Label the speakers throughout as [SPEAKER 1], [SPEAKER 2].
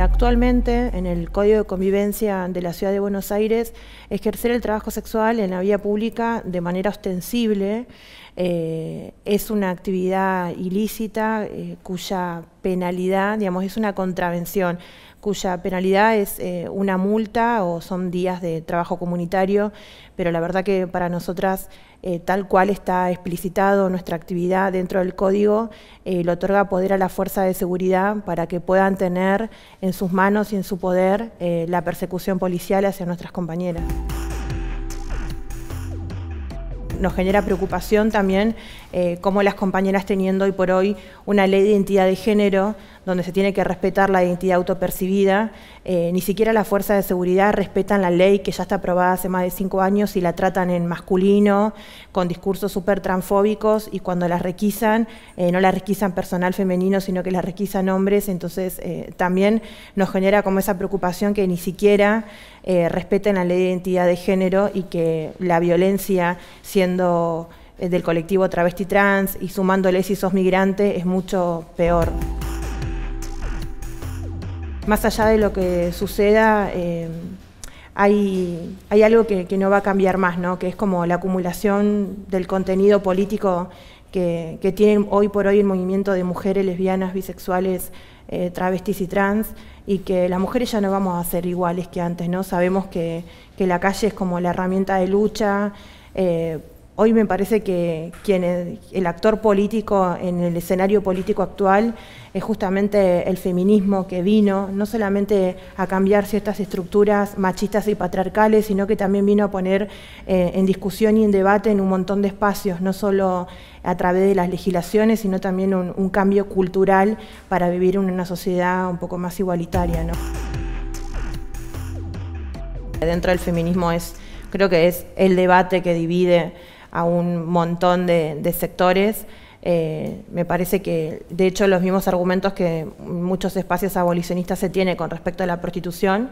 [SPEAKER 1] Actualmente, en el Código de Convivencia de la Ciudad de Buenos Aires, ejercer el trabajo sexual en la vía pública de manera ostensible eh, es una actividad ilícita eh, cuya penalidad, digamos, es una contravención cuya penalidad es eh, una multa o son días de trabajo comunitario, pero la verdad que para nosotras, eh, tal cual está explicitado nuestra actividad dentro del código, lo eh, le otorga poder a la fuerza de seguridad para que puedan tener en sus manos y en su poder la persecución policial hacia nuestras compañeras nos genera preocupación también eh, cómo las compañeras teniendo hoy por hoy una ley de identidad de género donde se tiene que respetar la identidad autopercibida. Eh, ni siquiera las fuerzas de seguridad respetan la ley que ya está aprobada hace más de cinco años y la tratan en masculino, con discursos súper transfóbicos, y cuando las requisan, eh, no la requisan personal femenino, sino que la requisan hombres. Entonces, eh, también nos genera como esa preocupación que ni siquiera respeten la ley de identidad de género y que la violencia siendo del colectivo travesti trans y sumándole si sos migrante es mucho peor más allá de lo que suceda, eh, hay, algo que, no va a cambiar más, ¿no? que es como la acumulación del contenido político que, tiene hoy por hoy el movimiento de mujeres lesbianas, bisexuales, eh, travestis y trans, y que las mujeres ya no vamos a ser iguales que antes. ¿no? Sabemos que, la calle es como la herramienta de lucha. Eh, hoy me parece que quien el actor político en el escenario político actual es justamente el feminismo que vino no solamente a cambiar ciertas estructuras machistas y patriarcales, sino que también vino a poner eh, en discusión y en debate en un montón de espacios, no solo a través de las legislaciones, sino también un, cambio cultural para vivir en una sociedad un poco más igualitaria. Dentro del feminismo es, creo que es el debate que divide a un montón de, sectores. Eh, me parece que, de hecho, los mismos argumentos que muchos espacios abolicionistas se tiene con respecto a la prostitución,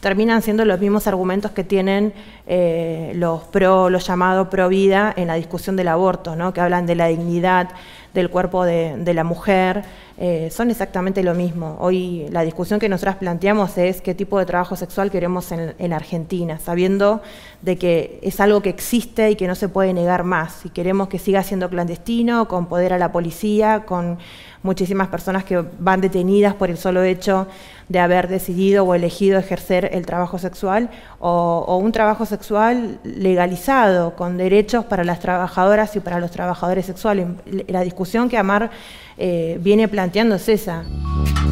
[SPEAKER 1] terminan siendo los mismos argumentos que tienen eh, los pro, los llamados pro vida en la discusión del aborto, ¿no? que hablan de la dignidad, del cuerpo de, la mujer, eh, son exactamente lo mismo. Hoy la discusión que nosotras planteamos es qué tipo de trabajo sexual queremos en, Argentina, sabiendo de que es algo que existe y que no se puede negar más. Si queremos que siga siendo clandestino, con poder a la policía, con muchísimas personas que van detenidas por el solo hecho de haber decidido o elegido ejercer el trabajo sexual, o, o un trabajo sexual legalizado, con derechos para las trabajadoras y para los trabajadores sexuales. La discusión que Amar eh, viene planteando César.